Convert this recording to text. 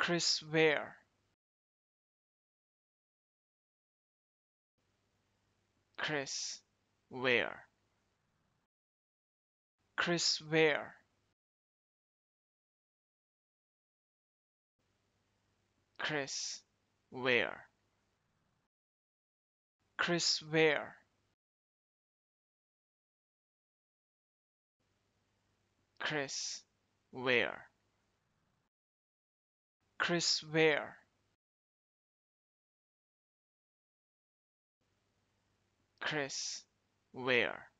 Chris Ware. Chris Ware. Chris Ware. Chris Ware. Chris Ware. Chris Ware. Chris Ware. Chris Ware.